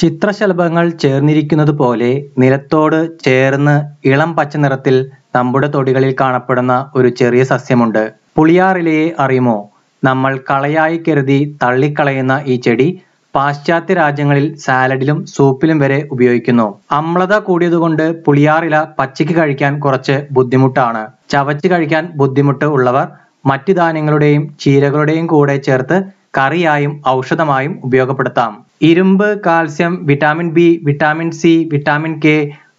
ചിത്രശലഭങ്ങൾ ചേർന്നിരിക്കുന്നത് പോലെ നിലത്തോട് ചേർന്ന് ഇളം പച്ച നിറത്തിൽ നമ്മുടെ തൊടികളിൽ കാണപ്പെടുന്ന ഒരു ചെറിയ സസ്യമുണ്ട് പുളിയാറിലയെ അറിയുമോ നമ്മൾ കളയായി കരുതി തള്ളിക്കളയുന്ന ഈ ചെടി പാശ്ചാത്യ രാജ്യങ്ങളിൽ സാലഡിലും സൂപ്പിലും വരെ ഉപയോഗിക്കുന്നു അമ്ലത കൂടിയതുകൊണ്ട് പുളിയാറില പച്ചയ്ക്ക് കഴിക്കാൻ കുറച്ച് ബുദ്ധിമുട്ടാണ് ചവച്ച് കഴിക്കാൻ ബുദ്ധിമുട്ട് ഉള്ളവർ മറ്റു ധാന്യങ്ങളുടെയും ചീരകളുടെയും കൂടെ ചേർത്ത് കറിയായും ഔഷധമായും ഉപയോഗപ്പെടുത്താം ഇരുമ്പ് calcium vitamin B vitamin C vitamin K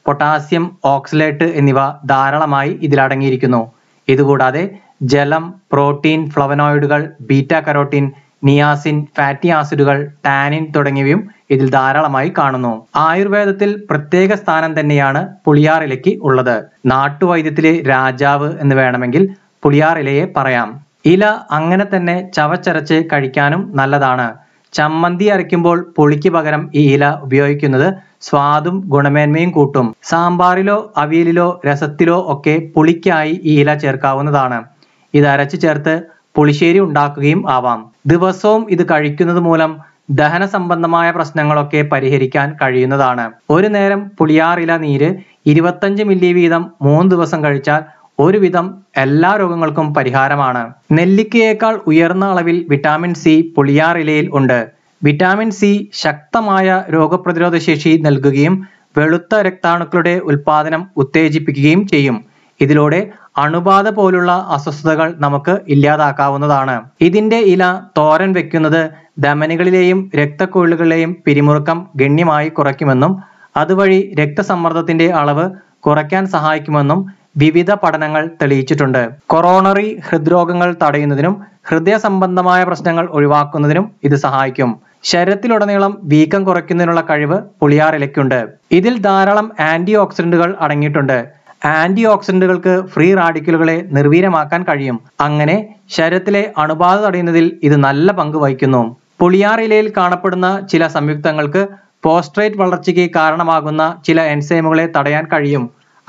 potassium oxalate എന്നിവ ധാരാളമായി ഇതിലടങ്ങിയിരിക്കുന്നു ഇതുകൂടാതെ ജലം പ്രോട്ടീൻ ഫ്ലവനോയിഡുകൾ ബീറ്റ കരോട്ടീൻ നിയാസിൻ ഫാറ്റി ആസിഡുകൾ ടാനിൻ തുടങ്ങിയവയും ഇതിൽ ധാരാളമായി കാണുന്നു ആയുർവേദത്തിൽ പ്രത്യേക സ്ഥാനം തന്നെയാണ് പുളിയാറിലയ്ക്ക് ഉള്ളത് നാട്ടുവൈദ്യത്തിലെ രാജാവ് എന്ന് വേണമെങ്കിൽ പുളിയാറിലയെ പറയാം ഇല അങ്ങനെ തന്നെ ചവച്ചരച്ച് കഴിക്കാനും നല്ലതാണ് ചമ്മന്തി അരയ്ക്കുമ്പോൾ പുളിക്ക് പകരം ഈ ഇല ഉപയോഗിക്കുന്നത് സ്വാദും ഗുണമേന്മയും കൂട്ടും സാമ്പാറിലോ അവിയലിലോ രസത്തിലോ ഒക്കെ പുളിക്കായി ഈ ഇല ചേർക്കാവുന്നതാണ് ഇത് അരച്ച് ചേർത്ത് പുളിശ്ശേരി ഉണ്ടാക്കുകയും ആവാം ദിവസവും ഇത് കഴിക്കുന്നത് മൂലം ദഹന സംബന്ധമായ പ്രശ്നങ്ങളൊക്കെ പരിഹരിക്കാൻ കഴിയുന്നതാണ് ഒരു നേരം പുളിയാറില നീര് ഇരുപത്തഞ്ച് മില്ലി വീതം മൂന്ന് ദിവസം കഴിച്ചാൽ ഒരുവിധം എല്ലാ രോഗങ്ങൾക്കും പരിഹാരമാണ് നെല്ലിക്കയേക്കാൾ ഉയർന്ന അളവിൽ വിറ്റാമിൻ സി പുളിയാറിലയിൽ ഉണ്ട് വിറ്റാമിൻ സി ശക്തമായ രോഗപ്രതിരോധ ശേഷി നൽകുകയും വെളുത്ത രക്താണുക്കളുടെ ഉൽപാദനം ഉത്തേജിപ്പിക്കുകയും ചെയ്യും ഇതിലൂടെ അണുബാധ പോലുള്ള അസ്വസ്ഥതകൾ നമുക്ക് ഇല്ലാതാക്കാവുന്നതാണ് ഇതിന്റെ ഇല തോരൻ വെക്കുന്നത് ധമനികളിലെയും രക്തക്കൊഴിലുകളിലെയും പിരിമുറുക്കം ഗണ്യമായി കുറയ്ക്കുമെന്നും അതുവഴി രക്തസമ്മർദ്ദത്തിന്റെ അളവ് കുറയ്ക്കാൻ സഹായിക്കുമെന്നും വിവിധ പഠനങ്ങൾ തെളിയിച്ചിട്ടുണ്ട് കൊറോണറി ഹൃദ്രോഗങ്ങൾ തടയുന്നതിനും ഹൃദയ സംബന്ധമായ പ്രശ്നങ്ങൾ ഒഴിവാക്കുന്നതിനും ഇത് സഹായിക്കും ശരീരത്തിലുടനീളം വീക്കം കുറയ്ക്കുന്നതിനുള്ള കഴിവ് പുളിയാറിലയ്ക്കുണ്ട് ഇതിൽ ധാരാളം ആന്റി ഓക്സിഡന്റുകൾ അടങ്ങിയിട്ടുണ്ട് ആന്റി ഓക്സിഡന്റുകൾക്ക് ഫ്രീ റാഡിക്കലുകളെ നിർവീര്യമാക്കാൻ കഴിയും അങ്ങനെ ശരീരത്തിലെ അണുബാധ തടയുന്നതിൽ ഇത് നല്ല പങ്ക് വഹിക്കുന്നു പുളിയാറിലയിൽ കാണപ്പെടുന്ന ചില സംയുക്തങ്ങൾക്ക് പോസ്ട്രേറ്റ് വളർച്ചയ്ക്ക് കാരണമാകുന്ന ചില എൻസൈമുകളെ തടയാൻ കഴിയും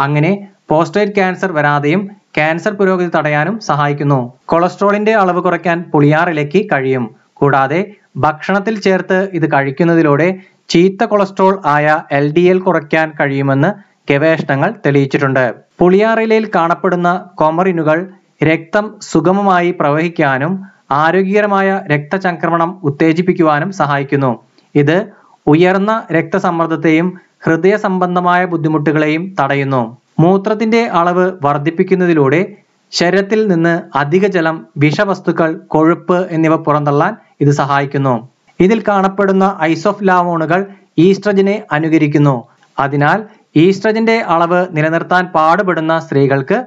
അങ്ങനെ പോസ്റ്റേറ്റ് ക്യാൻസർ വരാതെയും ക്യാൻസർ പുരോഗതി തടയാനും സഹായിക്കുന്നു കൊളസ്ട്രോളിന്റെ അളവ് കുറയ്ക്കാൻ പുളിയാറിലേക്ക് കഴിയും കൂടാതെ ഭക്ഷണത്തിൽ ചേർത്ത് ഇത് കഴിക്കുന്നതിലൂടെ ചീത്ത കൊളസ്ട്രോൾ ആയ എൽ ഡി എൽ കുറയ്ക്കാൻ കഴിയുമെന്ന് ഗവേഷണങ്ങൾ തെളിയിച്ചിട്ടുണ്ട് പുളിയാറിലയിൽ കാണപ്പെടുന്ന കൊമറിനുകൾ രക്തം സുഗമമായി പ്രവഹിക്കാനും ആരോഗ്യകരമായ രക്തചംക്രമണം ഉത്തേജിപ്പിക്കുവാനും സഹായിക്കുന്നു ഇത് ഉയർന്ന രക്തസമ്മർദ്ദത്തെയും ഹൃദയ സംബന്ധമായ ബുദ്ധിമുട്ടുകളെയും തടയുന്നു മൂത്രത്തിന്റെ അളവ് വർദ്ധിപ്പിക്കുന്നതിലൂടെ ശരീരത്തിൽ നിന്ന് അധിക ജലം വിഷവസ്തുക്കൾ കൊഴുപ്പ് എന്നിവ പുറന്തള്ളാൻ ഇത് സഹായിക്കുന്നു ഇതിൽ കാണപ്പെടുന്ന ഐസോഫ് ലാവോണുകൾ ഈസ്ട്രജനെ അനുകരിക്കുന്നു അതിനാൽ ഈസ്ട്രജന്റെ അളവ് നിലനിർത്താൻ പാടുപെടുന്ന സ്ത്രീകൾക്ക്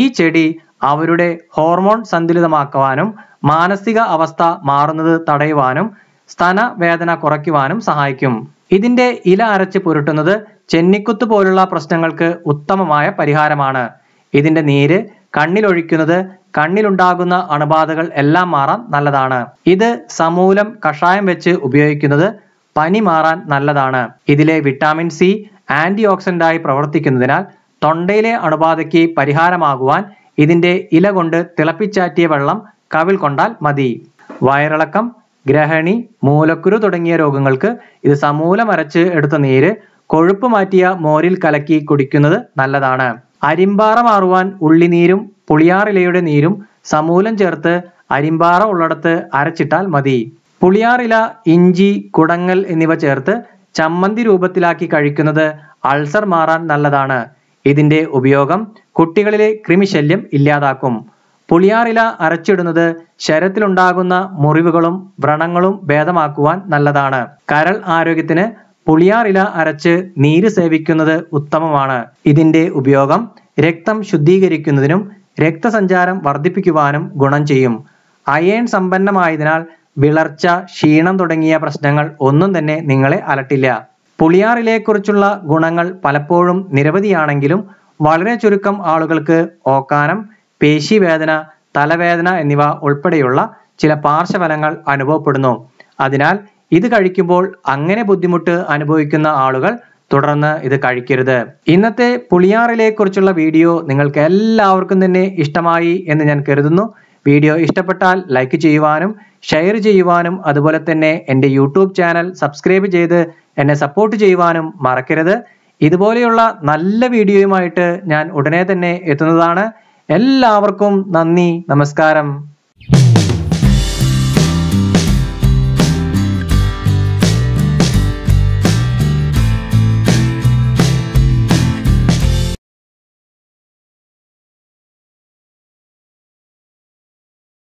ഈ ചെടി അവരുടെ ഹോർമോൺ സന്തുലിതമാക്കുവാനും മാനസിക അവസ്ഥ മാറുന്നത് തടയുവാനും സ്തന വേദന കുറയ്ക്കുവാനും സഹായിക്കും ഇതിന്റെ ഇല അരച്ച് പുരട്ടുന്നത് ചെന്നിക്കുത്ത് പോലുള്ള പ്രശ്നങ്ങൾക്ക് ഉത്തമമായ പരിഹാരമാണ് ഇതിന്റെ നീര് കണ്ണിലൊഴിക്കുന്നത് കണ്ണിലുണ്ടാകുന്ന അണുബാധകൾ എല്ലാം മാറാൻ നല്ലതാണ് ഇത് സമൂലം കഷായം വെച്ച് ഉപയോഗിക്കുന്നത് പനി മാറാൻ നല്ലതാണ് ഇതിലെ വിറ്റാമിൻ സി ആന്റി ഓക്സിഡന്റായി പ്രവർത്തിക്കുന്നതിനാൽ തൊണ്ടയിലെ അണുബാധയ്ക്ക് പരിഹാരമാകുവാൻ ഇതിന്റെ ഇല കൊണ്ട് തിളപ്പിച്ചാറ്റിയ വെള്ളം കവിൽ കൊണ്ടാൽ മതി വയറിളക്കം ഗ്രഹണി മൂലക്കുരു തുടങ്ങിയ രോഗങ്ങൾക്ക് ഇത് സമൂലം അരച്ച് എടുത്ത നീര് കൊഴുപ്പ് മാറ്റിയ മോരിൽ കലക്കി കുടിക്കുന്നത് നല്ലതാണ് അരിമ്പാറ മാറുവാൻ ഉള്ളിനീരും പുളിയാറിലയുടെ നീരും സമൂലം ചേർത്ത് അരിമ്പാറ ഉള്ളിടത്ത് അരച്ചിട്ടാൽ മതി പുളിയാറില ഇഞ്ചി കുടങ്ങൽ എന്നിവ ചേർത്ത് ചമ്മന്തി രൂപത്തിലാക്കി കഴിക്കുന്നത് അൾസർ മാറാൻ നല്ലതാണ് ഇതിന്റെ ഉപയോഗം കുട്ടികളിലെ കൃമിശല്യം ഇല്ലാതാക്കും പുളിയാറില അരച്ചിടുന്നത് ശരത്തിലുണ്ടാകുന്ന മുറിവുകളും വ്രണങ്ങളും ഭേദമാക്കുവാൻ നല്ലതാണ് കരൾ ആരോഗ്യത്തിന് പുളിയാറില അരച്ച് നീര് സേവിക്കുന്നത് ഉത്തമമാണ് ഇതിന്റെ ഉപയോഗം രക്തം ശുദ്ധീകരിക്കുന്നതിനും രക്തസഞ്ചാരം വർദ്ധിപ്പിക്കുവാനും ഗുണം ചെയ്യും അയേൺ സമ്പന്നമായതിനാൽ വിളർച്ച ക്ഷീണം തുടങ്ങിയ പ്രശ്നങ്ങൾ ഒന്നും തന്നെ നിങ്ങളെ അലട്ടില്ല പുളിയാറിലെക്കുറിച്ചുള്ള ഗുണങ്ങൾ പലപ്പോഴും നിരവധിയാണെങ്കിലും വളരെ ചുരുക്കം ആളുകൾക്ക് ഓക്കാനം പേശിവേദന തലവേദന എന്നിവ ഉൾപ്പെടെയുള്ള ചില പാർശ്വഫലങ്ങൾ അനുഭവപ്പെടുന്നു അതിനാൽ ഇത് കഴിക്കുമ്പോൾ അങ്ങനെ ബുദ്ധിമുട്ട് അനുഭവിക്കുന്ന ആളുകൾ തുടർന്ന് ഇത് കഴിക്കരുത് ഇന്നത്തെ പുളിയാറിലെ കുറിച്ചുള്ള വീഡിയോ നിങ്ങൾക്ക് എല്ലാവർക്കും തന്നെ ഇഷ്ടമായി എന്ന് ഞാൻ കരുതുന്നു വീഡിയോ ഇഷ്ടപ്പെട്ടാൽ ലൈക്ക് ചെയ്യുവാനും ഷെയർ ചെയ്യുവാനും അതുപോലെ തന്നെ എൻ്റെ യൂട്യൂബ് ചാനൽ സബ്സ്ക്രൈബ് ചെയ്ത് എന്നെ സപ്പോർട്ട് ചെയ്യുവാനും മറക്കരുത് ഇതുപോലെയുള്ള നല്ല വീഡിയോയുമായിട്ട് ഞാൻ ഉടനെ തന്നെ എത്തുന്നതാണ് എല്ലാവർക്കും നന്ദി നമസ്കാരം